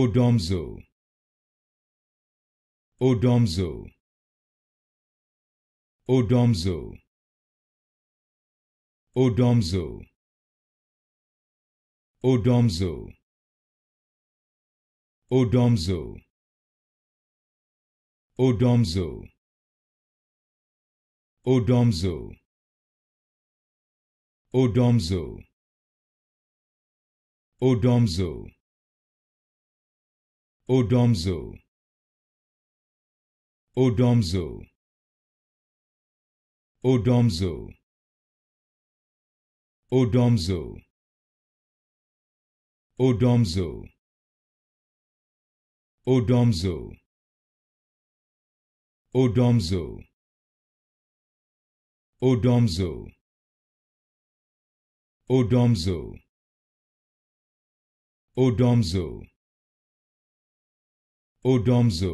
Odomzo Odomzo Odomzo Odomzo Odomzo Odomzo Odomzo Odomzo Odomzo Odomzo Odomzo Odomzo Odomzo Odomzo Odomzo Odomzo Odomzo Odomzo Odomzo Odomzo Odomzo